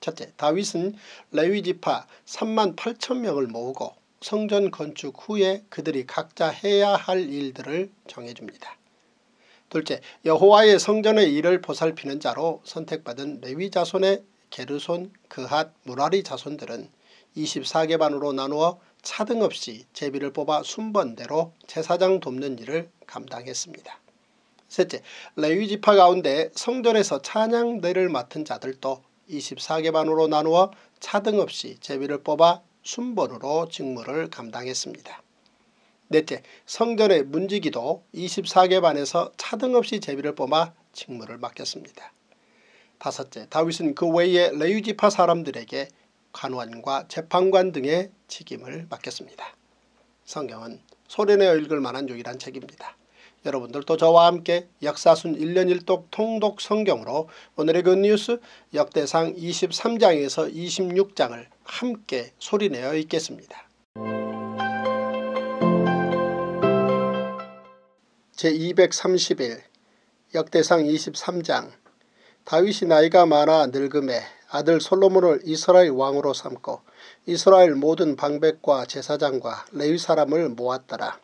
첫째, 다윗은 레위지파 3만 8천 명을 모으고 성전 건축 후에 그들이 각자 해야 할 일들을 정해줍니다. 둘째, 여호와의 성전의 일을 보살피는 자로 선택받은 레위 자손의 게르손, 그핫, 무라리 자손들은 24개 반으로 나누어 차등없이 제비를 뽑아 순번대로 제사장 돕는 일을 감당했습니다. 셋째, 레위지파 가운데 성전에서 찬양대를 맡은 자들도 24개 반으로 나누어 차등없이 제비를 뽑아 순번으로 직무를 감당했습니다. 넷째, 성전의 문지기도 24개 반에서 차등없이 제비를 뽑아 직무를 맡겼습니다. 다섯째, 다윗은 그 외에 레유지파 사람들에게 관원과 재판관 등의 직임을 맡겼습니다. 성경은 소련에 읽을 만한 유일한 책입니다. 여러분들도 저와 함께 역사순 1년 1독 통독 성경으로 오늘의 굿뉴스 그 역대상 23장에서 26장을 함께 소리내어 읽겠습니다. 제2 3 0 역대상 23장 다윗이 나이가 많아 늙음에 아들 솔로몬을 이스라엘 왕으로 삼고 이스라엘 모든 방백과 제사장과 레위 사람을 모았더라.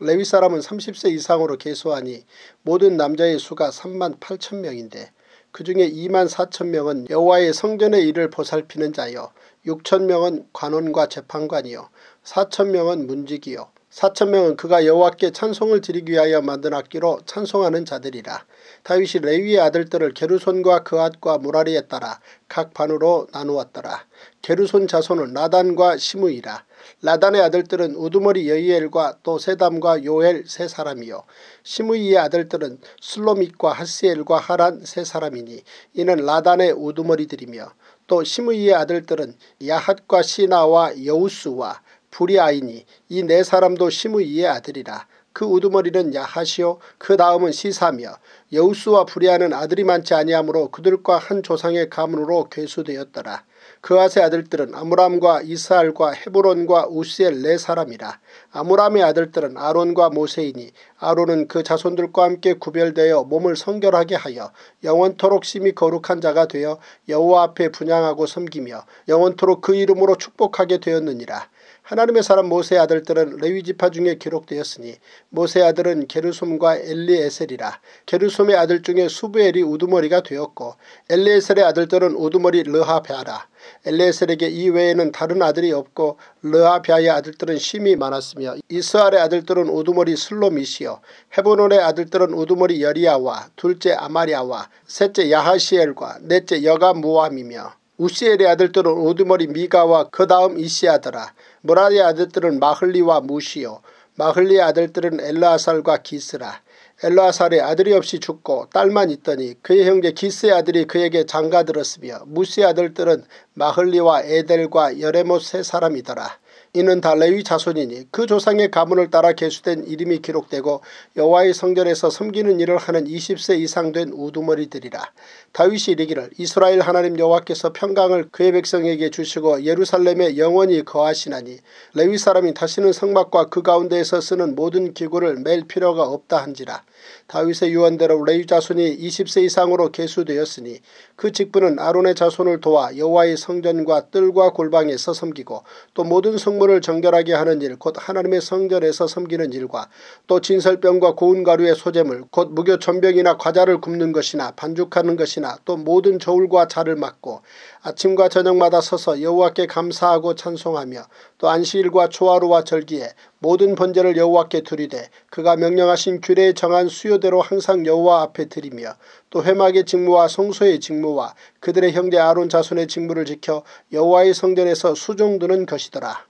레위 사람은 30세 이상으로 계소하니 모든 남자의 수가 3만 8천 명인데 그 중에 2만 4천 명은 여호와의 성전의 일을 보살피는 자요 6천 명은 관원과 재판관이요 4천 명은 문직이요 4천 명은 그가 여호와께 찬송을 드리기 위하여 만든 악기로 찬송하는 자들이라. 다윗이 레위의 아들들을 게루손과 그앗과 모라리에 따라 각 반으로 나누었더라. 게루손 자손은 라단과 시므이라. 라단의 아들들은 우두머리 여이엘과 또 세담과 요엘 세 사람이요. 시므이의 아들들은 슬로믹과 하스엘과 하란 세 사람이니 이는 라단의 우두머리들이며 또 시므이의 아들들은 야핫과 시나와 여우스와 부리아이니 이 네 사람도 시므이의 아들이라 그 우두머리는 야하시오 그 다음은 시사며 여우수와 부리아는 아들이 많지 아니하므로 그들과 한 조상의 가문으로 괴수되었더라. 그아의 아들들은 아무람과 이스알과 헤브론과 우시엘 네 사람이라. 아무람의 아들들은 아론과 모세이니 아론은 그 자손들과 함께 구별되어 몸을 성결하게 하여 영원토록 심히 거룩한 자가 되어 여호와 앞에 분양하고 섬기며 영원토록 그 이름으로 축복하게 되었느니라. 하나님의 사람 모세의 아들들은 레위지파 중에 기록되었으니 모세의 아들은 게르솜과 엘리에셀이라 게르솜의 아들 중에 수부엘이 우두머리가 되었고 엘리에셀의 아들들은 우두머리 르하베아라 엘리에셀에게 이외에는 다른 아들이 없고 르하베아의 아들들은 심이 많았으며 이스알의 아들들은 우두머리 슬로미시요 헤브논의 아들들은 우두머리 여리아와 둘째 아마리아와 셋째 야하시엘과 넷째 여가무함이며 우시엘의 아들들은 우두머리 미가와 그 다음 이시아더라 무라의 아들들은 마흘리와 무시요 마흘리의 아들들은 엘라살과 기스라 엘라살의 아들이 없이 죽고 딸만 있더니 그의 형제 기스의 아들이 그에게 장가들었으며 무시의 아들들은 마흘리와 에델과 여레못 세 사람이더라. 이는 다레위 자손이니 그 조상의 가문을 따라 계수된 이름이 기록되고 여호와의 성전에서 섬기는 일을 하는 20세 이상 된 우두머리들이라. 다윗이 이르기를 이스라엘 하나님 여호와께서 평강을 그의 백성에게 주시고 예루살렘에 영원히 거하시나니 레위 사람이 다시는 성막과 그 가운데에서 쓰는 모든 기구를 맬 필요가 없다 한지라. 다윗의 유언대로 레위 자손이 20세 이상으로 계수되었으니 그 직분은 아론의 자손을 도와 여호와의 성전과 뜰과 골방에서 섬기고 또 모든 성물을 정결하게 하는 일 곧 하나님의 성전에서 섬기는 일과 또 진설병과 고운 가루의 소재물 곧 무교 전병이나 과자를 굽는 것이나 반죽하는 것이나 또 모든 저울과 자를 막고 아침과 저녁마다 서서 여호와께 감사하고 찬송하며 또안시일과 초하루와 절기에 모든 번제를 여호와께 드리되 그가 명령하신 규례에 정한 수요대로 항상 여호와 앞에 드리며 또 회막의 직무와 성소의 직무와 그들의 형제 아론 자손의 직무를 지켜 여호와의 성전에서 수종드는 것이더라.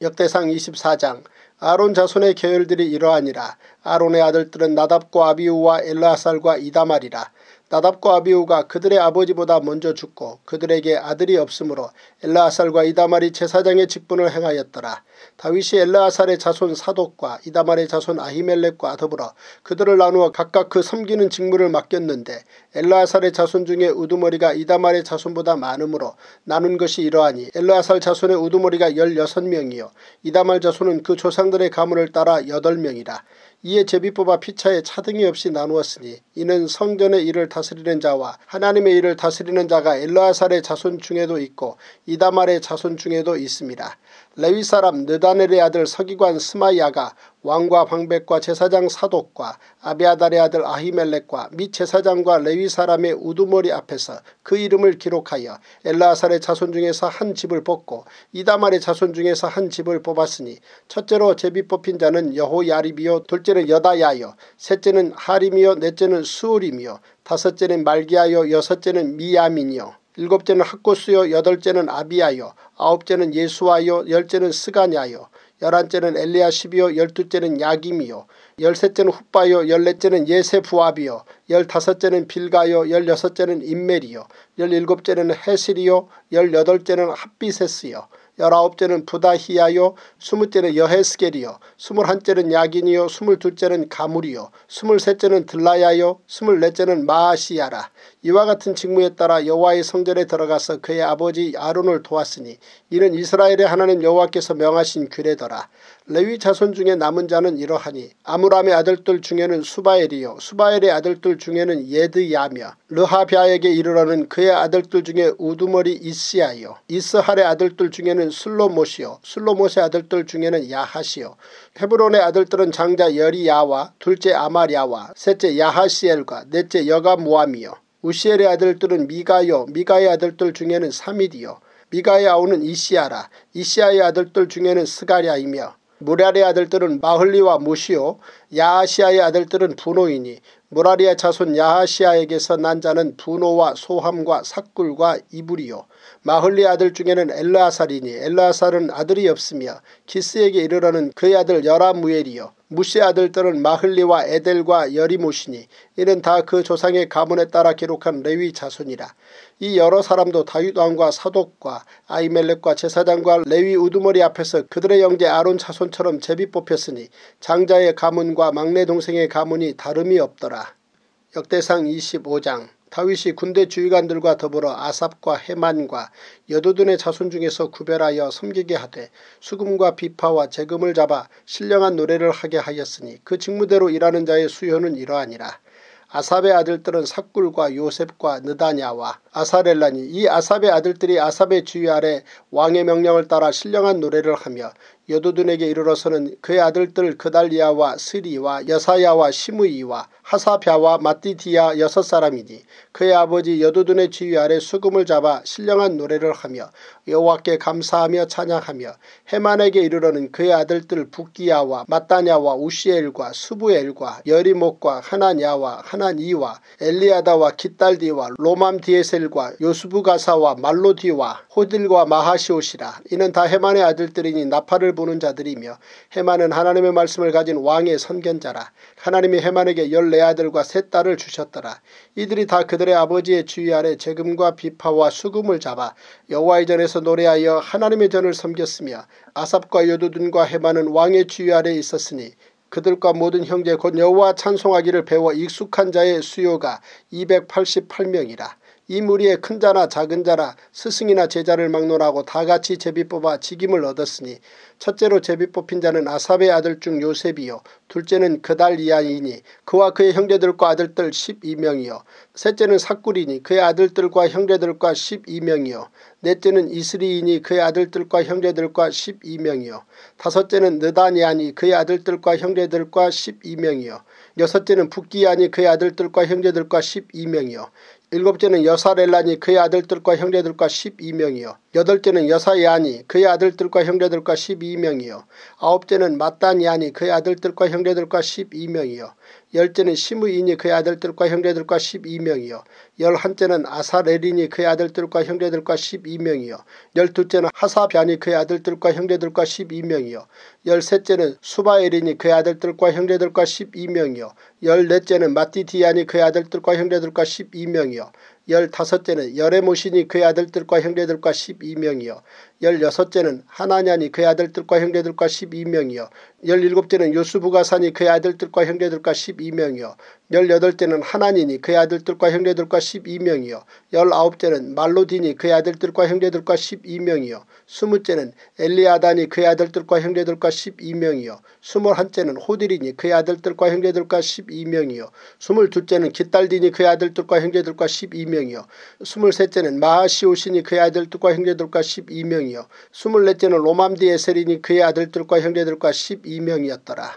역대상 24장 아론 자손의 계열들이 이러하니라 아론의 아들들은 나답과 아비우와 엘라살과 이다말이라 나답과 아비우가 그들의 아버지보다 먼저 죽고 그들에게 아들이 없으므로 엘라아살과 이다말이 제사장의 직분을 행하였더라. 다윗이 엘라아살의 자손 사독과 이다말의 자손 아히멜렉과 더불어 그들을 나누어 각각 그 섬기는 직무를 맡겼는데 엘라아살의 자손 중에 우두머리가 이다말의 자손보다 많으므로 나눈 것이 이러하니 엘라아살 자손의 우두머리가 16명이요 이다말 자손은 그 조상들의 가문을 따라 8명이라 이에 제비뽑아 피차에 차등이 없이 나누었으니 이는 성전의 일을 다스리는 자와 하나님의 일을 다스리는 자가 엘라아살의 자손 중에도 있고 이다말의 자손 중에도 있습니다. 레위 사람 느다넬의 아들 서기관 스마야가 왕과 방백과 제사장 사독과 아비아달의 아들 아히멜렉과 및 제사장과 레위 사람의 우두머리 앞에서 그 이름을 기록하여 엘라살의 자손 중에서 한 집을 뽑고 이다말의 자손 중에서 한 집을 뽑았으니 첫째로 제비 뽑힌 자는 여호야리비요 둘째는 여다야요 셋째는 하림이요 넷째는 수울이며 다섯째는 말기하여 여섯째는 미야민이요 일곱째는 학고스요 여덟째는 아비아요 아홉째는 예수와요 열째는 스가냐요 열한째는 엘리아십이요 열두째는 야김이요 열셋째는 훗바요 열넷째는 예세부압이요 열다섯째는 빌가요 열여섯째는 인멜이요 열일곱째는 헤실이요 열여덟째는 합비세스요 열아홉째는 부다히야요, 스무째는 여헤스겔이요, 스물한째는 야긴이요, 스물둘째는 가물이요, 스물셋째는 들라야요, 스물넷째는 마아시야라. 이와 같은 직무에 따라 여호와의 성전에 들어가서 그의 아버지 아론을 도왔으니 이는 이스라엘의 하나님 여호와께서 명하신 규례더라. 레위 자손 중에 남은 자는 이러하니 아므람의 아들들 중에는 수바엘이요 수바엘의 아들들 중에는 예드야며 르하비아에게 이르러는 그의 아들들 중에 우두머리 이스야요 이스할의 아들들 중에는 슬로못이요 슬로못의 아들들 중에는 야하시요 헤브론의 아들들은 장자 여리야와 둘째 아마랴와 셋째 야하시엘과 넷째 여가모함이요 우시엘의 아들들은 미가요 미가의 아들들 중에는 사미디요 미가의 아우는 이시아라 이시아의 아들들 중에는 스가랴이며 무라리의 아들들은 마흘리와 무시오 야하시아의 아들들은 분노이니 무라리의 자손 야하시아에게서 난 자는 분노와 소함과 삭굴과 이불이요 마흘리 아들 중에는 엘라살이니 엘라살은 아들이 없으며 키스에게 이르러는 그의 아들 여라무엘이요 무시 아들들은 마흘리와 에델과 여리모시니 이는 다 그 조상의 가문에 따라 기록한 레위 자손이라. 이 여러 사람도 다윗왕과 사독과 아이멜렉과 제사장과 레위 우두머리 앞에서 그들의 영제 아론 자손처럼 제비 뽑혔으니 장자의 가문과 막내 동생의 가문이 다름이 없더라. 역대상 25장 다윗이 군대 주의관들과 더불어 아삽과 해만과 여도둔의 자손 중에서 구별하여 섬기게 하되 수금과 비파와 재금을 잡아 신령한 노래를 하게 하였으니 그 직무대로 일하는 자의 수요는 이러하니라. 아삽의 아들들은 삭굴과 요셉과 느다냐와 아사렐라니 이 아삽의 아들들이 아삽의 주위 아래 왕의 명령을 따라 신령한 노래를 하며 여도둔에게 이르러서는 그의 아들들 그달리아와 스리와 여사야와 시무이와 하사벼와 마띠디아 여섯 사람이니 그의 아버지 여도둔의 지휘 아래 수금을 잡아 신령한 노래를 하며 여호와께 감사하며 찬양하며 해만에게 이르러는 그의 아들들 북기야와 마따냐와 우시엘과 수부엘과 여리목과 하나냐와 하나니와 엘리아다와 기딸디와 로맘디에셀과 요수부가사와 말로디와 호딜과 마하시오시라 이는 다 해만의 아들들이니 나팔을 보는 자들이며 헤만은 하나님의 말씀을 가진 왕의 선견자라. 하나님이 헤만에게 열네 아들과 셋 딸을 주셨더라. 이들이 다 그들의 아버지의 주위 아래 재금과 비파와 수금을 잡아 여호와의 전에서 노래하여 하나님의 전을 섬겼으며 아삽과 여두둔과 헤만은 왕의 주위 아래 있었으니 그들과 모든 형제 곧 여호와 찬송하기를 배워 익숙한 자의 수요가 288명이라. 이 무리에 큰 자나 작은 자라 스승이나 제자를 막론하고 다같이 제비 뽑아 직임을 얻었으니 첫째로 제비 뽑힌 자는 아삽의 아들 중 요셉이요 둘째는 그달리아이니 그와 그의 형제들과 아들들 12명이요 셋째는 사꾸리니 그의 아들들과 형제들과 12명이요 넷째는 이스리이니 그의 아들들과 형제들과 12명이요 다섯째는 느다니아니 그의 아들들과 형제들과 12명이요 여섯째는 북기아니 그의 아들들과 형제들과 12명이요 일곱째는 여사렐라니 그의 아들들과 형제들과 12명이요. 여덟째는 여사야니 그의 아들들과 형제들과 12명이요. 아홉째는 마따니아니 그의 아들들과 형제들과 12명이요. 열째는 시므인이 그의 아들들과 형제들과 12명이요. 열한째는 아사레린이 그의 아들들과 형제들과 12명이요. 열둘째는 하사변이 비 그의 아들들과 형제들과 12명이요. 열셋째는 수바에린이 그의 아들들과 형제들과 12명이요. 열넷째는 마티디안이 그의 아들들과 형제들과 12명이요. 열다섯째는 열의 모신이 그의 아들들과 형제들과 12명이요. 열여섯째는 하나냐니 그의 아들들과 형제들과 12명이요. 열일곱째는 요수부가 산이 그의 아들들과 형제들과 12명이요. 열여덟째는 하나니니 그의 아들들과 형제들과 12명이요. 열아홉째는 말로디니 그의 아들들과 형제들과 12명이요. 스무째는 엘리아다니 그의 아들들과 형제들과 12명이요. 스물한째는 호디리니 그의 아들들과 형제들과 12명이요. 스물두째는 기딸디니 그의 아들들과 형제들과 12명이요. 스물셋째는 마아시오시니 그의 아들들과 형제들과 12명이요. 명이요 스물째는 로맘디의 세리니 그의 아들들과 형제들과 12명이었더라.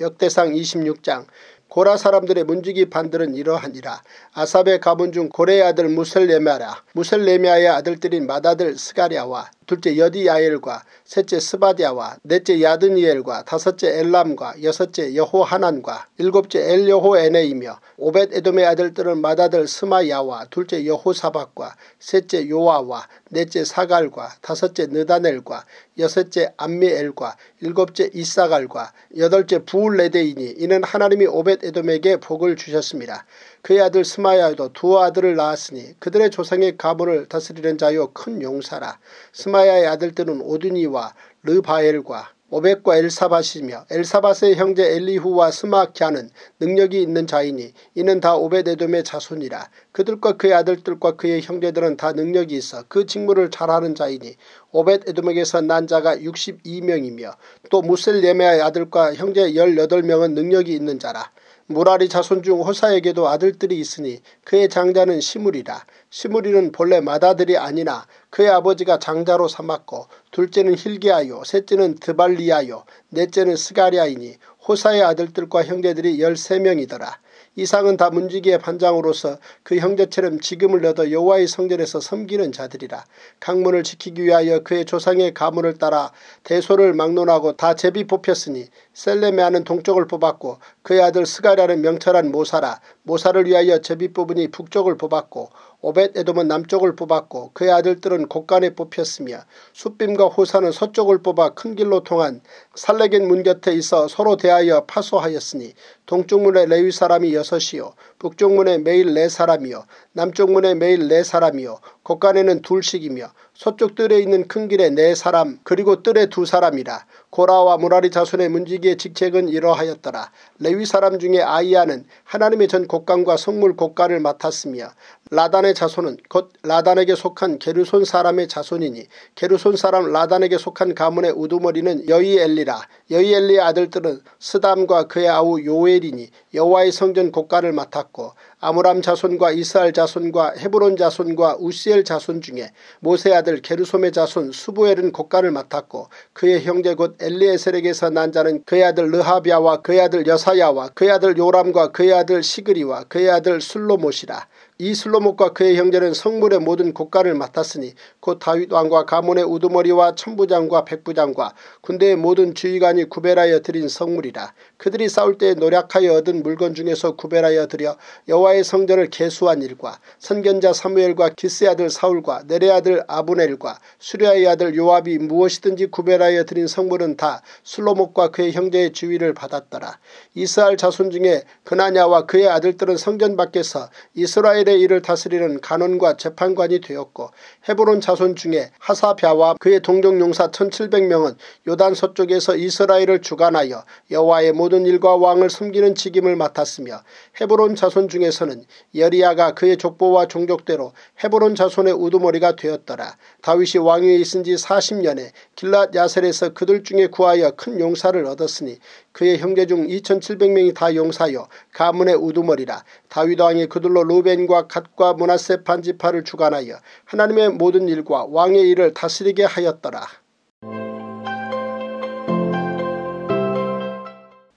역대상 26장 고라 사람들의 문지기 반들은 이러하니라. 아삽의 가문 중 고래의 아들 무셀레메아라무셀레메아의 아들들인 마다들 스가리아와 둘째 여디야엘과 셋째 스바디아와 넷째 야드니엘과 다섯째 엘람과 여섯째 여호하난과 일곱째 엘여호에네이며 오벳 에돔의 아들들은 맏아들 스마야와 둘째 여호사박과 셋째 요아와 넷째 사갈과 다섯째 느다넬과 여섯째 암미엘과 일곱째 이사갈과 여덟째 부울레데이니 이는 하나님이 오벳 에돔에게 복을 주셨습니다. 그의 아들 스마야도 두 아들을 낳았으니 그들의 조상의 가문을 다스리는 자요 큰 용사라. 스마야의 아들들은 오두니와 르바엘과 오백과 엘사밧이며 엘사밧의 형제 엘리후와 스마키아는 능력이 있는 자이니 이는 다 오베데돔의 자손이라 그들과 그의 아들들과 그의 형제들은 다 능력이 있어 그 직무를 잘하는 자이니 오벳에돔에게서 난 자가 62명이며 또 무셀 예메아의 아들과 형제 18명은 능력이 있는 자라 무라리 자손 중 호사에게도 아들들이 있으니 그의 장자는 시무리라. 시무리는 본래 마다들이 아니나 그의 아버지가 장자로 삼았고 둘째는 힐기하요 셋째는 드발리하요 넷째는 스가리아이니 호사의 아들들과 형제들이 열세 명이더라 이상은 다 문지기의 반장으로서 그 형제처럼 지금을 얻어 여호와의 성전에서 섬기는 자들이라. 강문을 지키기 위하여 그의 조상의 가문을 따라 대소를 막론하고 다 제비 뽑혔으니 셀레메아는 동쪽을 뽑았고 그의 아들 스가랴는 명철한 모사라 모사를 위하여 제비뽑으니 북쪽을 뽑았고 오벳 에돔은 남쪽을 뽑았고 그의 아들들은 곳간에 뽑혔으며 숫빔과 호사는 서쪽을 뽑아 큰 길로 통한 살레겐 문 곁에 있어 서로 대하여 파소하였으니 동쪽문에 레위 사람이 여섯이요 북쪽 문에 매일 네 사람이요 남쪽 문에 매일 네 사람이요 곳간에는 둘씩이며 서쪽 뜰에 있는 큰 길에 네 사람 그리고 뜰에 두 사람이라 고라와 무라리 자손의 문지기의 직책은 이러하였더라 레위 사람 중에 아이야는 하나님의 전 곳간과 성물 곳간을 맡았으며 라단의 자손은 곧 라단에게 속한 게르손 사람의 자손이니 게르손 사람 라단에게 속한 가문의 우두머리는 여이엘리라 여이엘리의 아들들은 스담과 그의 아우 요엘이니 여호와의 성전 고가를 맡았고 아므람 자손과 이스라엘 자손과 헤브론 자손과 우시엘 자손 중에 모세 아들 게르솜의 자손 수부엘은 고가를 맡았고 그의 형제 곧 엘리에셀에게서 난 자는 그의 아들 르하비아와 그의 아들 여사야와 그의 아들 요람과 그의 아들 시그리와 그의 아들 술로못이라 이슬로목과 그의 형제는 성물의 모든 국가를 맡았으니 곧 다윗왕과 가문의 우두머리와 천부장과 백부장과 군대의 모든 주의관이 구별하여 드린 성물이라 그들이 싸울 때 노력하여 얻은 물건 중에서 구별하여 드려 여호와의 성전을 개수한 일과 선견자 사무엘과 기스의 아들 사울과 내레 아들 아브넬과 수리아의 아들 요압이 무엇이든지 구별하여 드린 성물은 다 슬로목과 그의 형제의 지위를 받았더라 이스라엘 자손 중에 그나냐와 그의 아들들은 성전 밖에서 이스라엘 이스라엘의 일을 다스리는 간원과 재판관이 되었고 헤브론 자손 중에 하사랴와 그의 동족 용사 1700명은 요단 서쪽에서 이스라엘을 주관하여 여호와의 모든 일과 왕을 섬기는 직임을 맡았으며 헤브론 자손 중에서는 여리야가 그의 족보와 종족대로 헤브론 자손의 우두머리가 되었더라. 다윗이 왕위에 있은 지 40년에 길랏 야셀에서 그들 중에 구하여 큰 용사를 얻었으니 그의 형제 중 2700명이 다 용사여 가문의 우두머리라 다윗왕이 그들로 루벤과 갓과 문하세 반지파를 주관하여 하나님의 모든 일과 왕의 일을 다스리게 하였더라.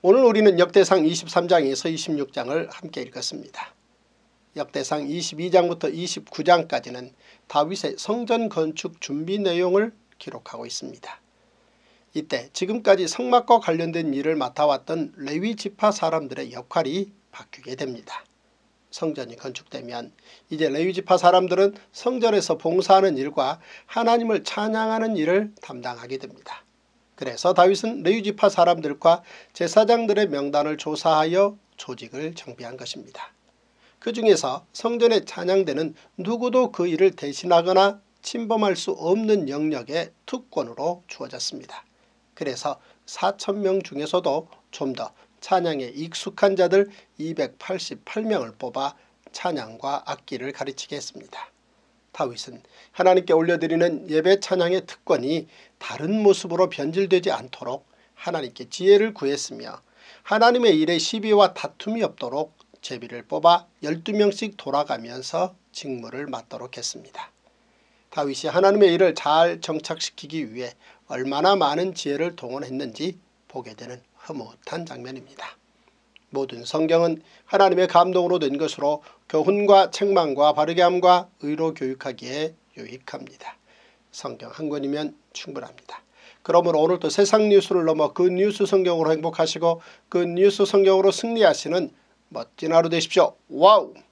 오늘 우리는 역대상 23장에서 26장을 함께 읽었습니다. 역대상 22장부터 29장까지는 다윗의 성전 건축 준비 내용을 기록하고 있습니다. 이때 지금까지 성막과 관련된 일을 맡아왔던 레위 지파 사람들의 역할이 바뀌게 됩니다. 성전이 건축되면 이제 레위 지파 사람들은 성전에서 봉사하는 일과 하나님을 찬양하는 일을 담당하게 됩니다. 그래서 다윗은 레위 지파 사람들과 제사장들의 명단을 조사하여 조직을 정비한 것입니다. 그 중에서 성전에 찬양되는 누구도 그 일을 대신하거나 침범할 수 없는 영역의 특권으로 주어졌습니다. 그래서 4천명 중에서도 좀 더 찬양에 익숙한 자들 288명을 뽑아 찬양과 악기를 가르치겠습니다. 다윗은 하나님께 올려드리는 예배 찬양의 특권이 다른 모습으로 변질되지 않도록 하나님께 지혜를 구했으며 하나님의 일에 시비와 다툼이 없도록 제비를 뽑아 12명씩 돌아가면서 직무를 맡도록 했습니다. 다윗이 하나님의 일을 잘 정착시키기 위해 얼마나 많은 지혜를 동원했는지 보게 되는 흐뭇한 장면입니다. 모든 성경은 하나님의 감동으로 된 것으로 교훈과 그 책망과 바르게함과 의로 교육하기에 유익합니다. 성경 한 권이면 충분합니다. 그러므로 오늘도 세상 뉴스를 넘어 그 뉴스 성경으로 행복하시고 그 뉴스 성경으로 승리하시는 멋진 하루 되십시오. 와우!